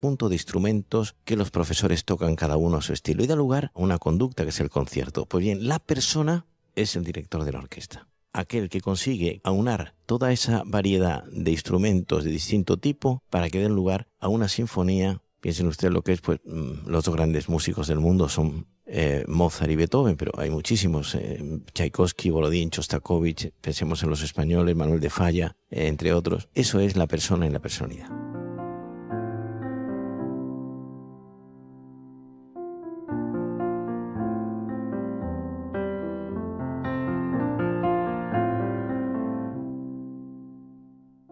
punto de instrumentos que los profesores tocan cada uno a su estilo y da lugar a una conducta que es el concierto. Pues bien, la persona es el director de la orquesta. Aquel que consigue aunar toda esa variedad de instrumentos de distinto tipo para que den lugar a una sinfonía. Piensen ustedes lo que es, pues mm, los dos grandes músicos del mundo son eh, Mozart y Beethoven, pero hay muchísimos, eh, Tchaikovsky, Borodín, Chostakovich, pensemos en los españoles, Manuel de Falla, eh, entre otros. Eso es la persona y la personalidad.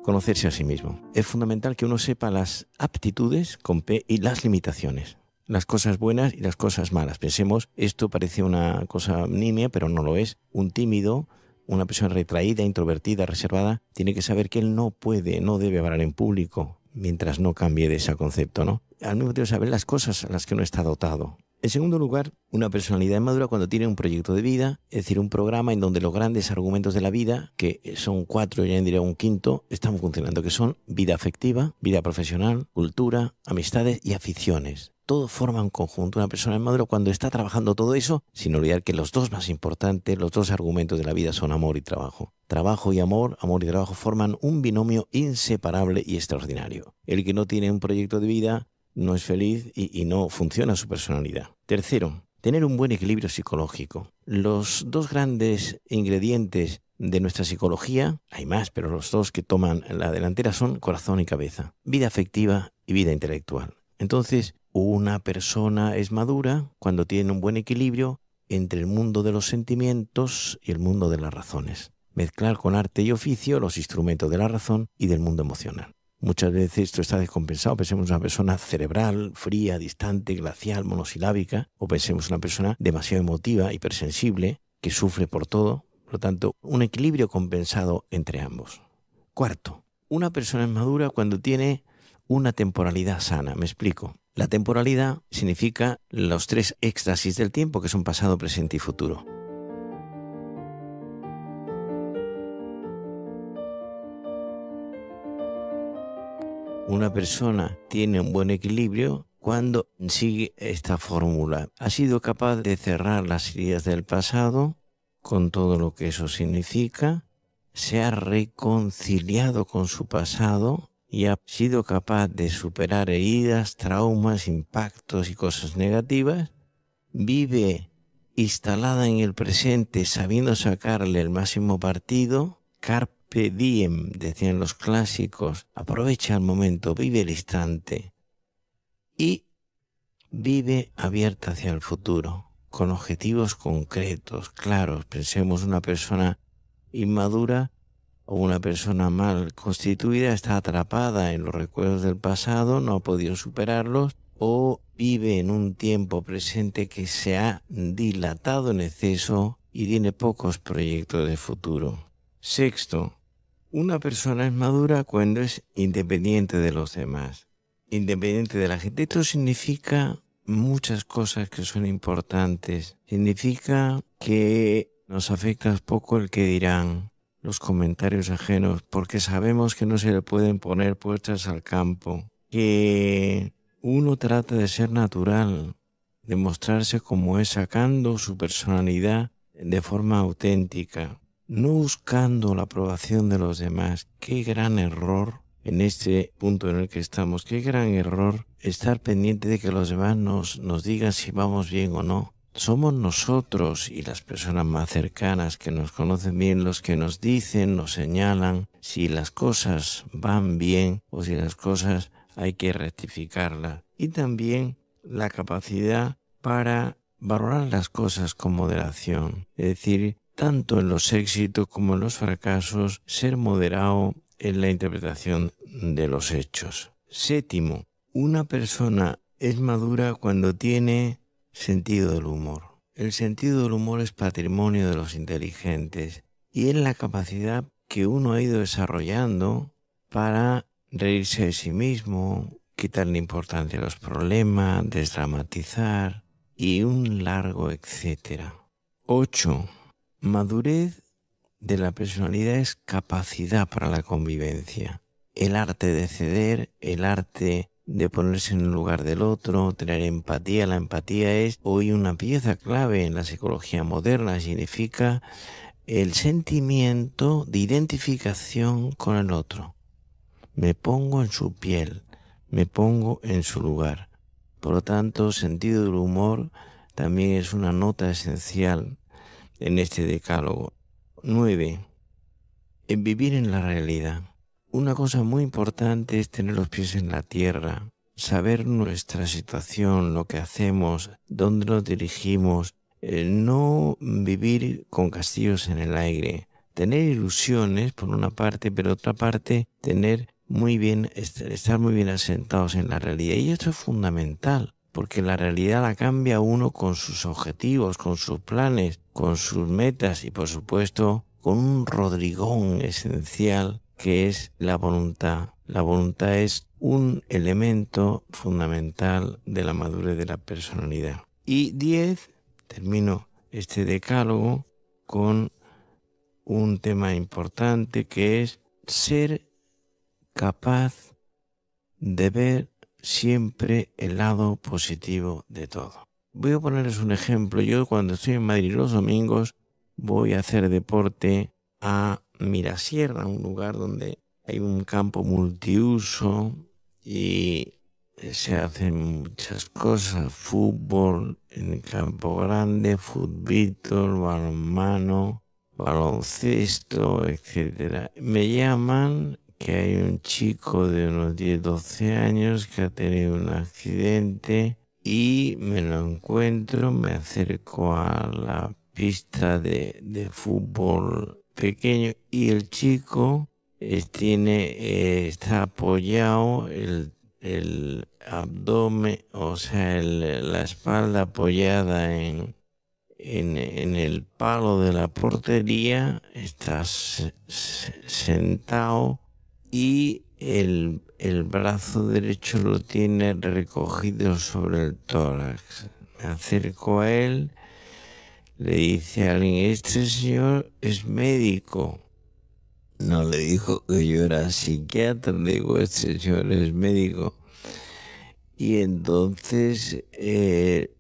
conocerse a sí mismo. Es fundamental que uno sepa las aptitudes y las limitaciones. Las cosas buenas y las cosas malas. Pensemos, esto parece una cosa nimia, pero no lo es. Un tímido, una persona retraída, introvertida, reservada, tiene que saber que él no puede, no debe hablar en público, mientras no cambie de ese concepto, ¿no? Al mismo tiempo saber las cosas a las que uno está dotado, en segundo lugar, una personalidad madura cuando tiene un proyecto de vida, es decir, un programa en donde los grandes argumentos de la vida, que son cuatro, ya diría un quinto, están funcionando, que son vida afectiva, vida profesional, cultura, amistades y aficiones. Todo forma un conjunto. Una persona madura cuando está trabajando todo eso, sin olvidar que los dos más importantes, los dos argumentos de la vida son amor y trabajo. Trabajo y amor, amor y trabajo forman un binomio inseparable y extraordinario. El que no tiene un proyecto de vida no es feliz y, no funciona su personalidad. Tercero, tener un buen equilibrio psicológico. Los dos grandes ingredientes de nuestra psicología, hay más, pero los dos que toman la delantera son corazón y cabeza, vida afectiva y vida intelectual. Entonces, una persona es madura cuando tiene un buen equilibrio entre el mundo de los sentimientos y el mundo de las razones. Mezclar con arte y oficio los instrumentos de la razón y del mundo emocional. Muchas veces esto está descompensado. Pensemos en una persona cerebral, fría, distante, glacial, monosilábica, o pensemos en una persona demasiado emotiva, hipersensible, que sufre por todo. Por lo tanto, un equilibrio compensado entre ambos. Cuarto, una persona es madura cuando tiene una temporalidad sana. Me explico. La temporalidad significa los tres éxtasis del tiempo, que son pasado, presente y futuro. una persona tiene un buen equilibrio cuando sigue esta fórmula. Ha sido capaz de cerrar las heridas del pasado, con todo lo que eso significa, se ha reconciliado con su pasado y ha sido capaz de superar heridas, traumas, impactos y cosas negativas, vive instalada en el presente sabiendo sacarle el máximo partido, de diem, decían los clásicos, aprovecha el momento, vive el instante y vive abierta hacia el futuro, con objetivos concretos, claros. Pensemos una persona inmadura o una persona mal constituida está atrapada en los recuerdos del pasado, no ha podido superarlos o vive en un tiempo presente que se ha dilatado en exceso y tiene pocos proyectos de futuro. Sexto, una persona es madura cuando es independiente de los demás, independiente de la gente. Esto significa muchas cosas que son importantes. Significa que nos afecta poco el que dirán, los comentarios ajenos, porque sabemos que no se le pueden poner puestas al campo, que uno trata de ser natural, de mostrarse como es, sacando su personalidad de forma auténtica no buscando la aprobación de los demás. Qué gran error en este punto en el que estamos. Qué gran error estar pendiente de que los demás nos, digan si vamos bien o no. Somos nosotros y las personas más cercanas que nos conocen bien los que nos dicen, nos señalan si las cosas van bien o si las cosas hay que rectificarlas. Y también la capacidad para valorar las cosas con moderación. Es decir, tanto en los éxitos como en los fracasos, ser moderado en la interpretación de los hechos. Séptimo, una persona es madura cuando tiene sentido del humor. El sentido del humor es patrimonio de los inteligentes y es la capacidad que uno ha ido desarrollando para reírse de sí mismo, quitarle importancia a los problemas, desdramatizar y un largo etcétera. 8. Madurez de la personalidad es capacidad para la convivencia. El arte de ceder, el arte de ponerse en el lugar del otro, tener empatía. La empatía es hoy una pieza clave en la psicología moderna. Significa el sentimiento de identificación con el otro. Me pongo en su piel, me pongo en su lugar. Por lo tanto, sentido del humor también es una nota esencial en este decálogo. 9. En vivir en la realidad. Una cosa muy importante es tener los pies en la tierra, saber nuestra situación, lo que hacemos, dónde nos dirigimos, eh, no vivir con castillos en el aire, tener ilusiones por una parte, pero otra parte tener muy bien, estar muy bien asentados en la realidad. Y esto es fundamental porque la realidad la cambia uno con sus objetivos, con sus planes, con sus metas y por supuesto con un Rodrigón esencial que es la voluntad. La voluntad es un elemento fundamental de la madurez de la personalidad. Y 10, termino este decálogo con un tema importante que es ser capaz de ver siempre el lado positivo de todo. Voy a ponerles un ejemplo. Yo cuando estoy en Madrid los domingos voy a hacer deporte a Mirasierra, un lugar donde hay un campo multiuso y eh, se hacen muchas cosas, fútbol en el campo grande, futbito, balonmano, baloncesto, etcétera. Me llaman que hay un chico de unos 10-12 años que ha tenido un accidente y me lo encuentro, me acerco a la pista de, fútbol pequeño y el chico eh, tiene, eh, está apoyado el, abdomen, o sea, la espalda apoyada en, el palo de la portería, está sentado y el, brazo derecho lo tiene recogido sobre el tórax. Me acerco a él, le dice a alguien, este señor es médico. No le dijo que yo era psiquiatra, le digo, este señor es médico. Y entonces eh,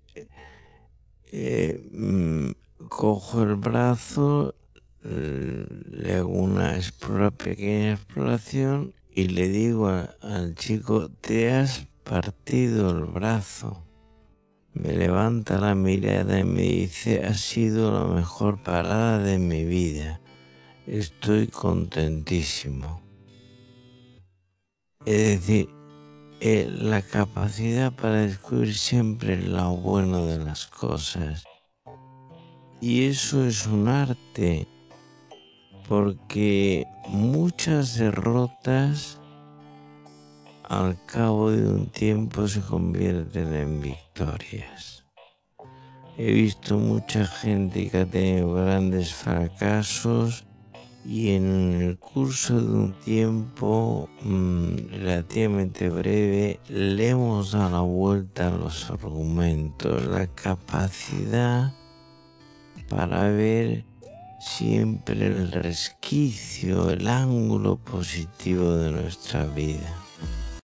eh, mm, cojo el brazo, una pequeña exploración y le digo al chico, te has partido el brazo. Me levanta la mirada y me dice, ha sido la mejor parada de mi vida. Estoy contentísimo. Es decir, eh, la capacidad para descubrir siempre lo bueno de las cosas. Y eso es un arte porque muchas derrotas al cabo de un tiempo se convierten en victorias. He visto mucha gente que ha tenido grandes fracasos y en el curso de un tiempo mm, relativamente breve le a la vuelta los argumentos, la capacidad para ver siempre el resquicio, el ángulo positivo de nuestra vida.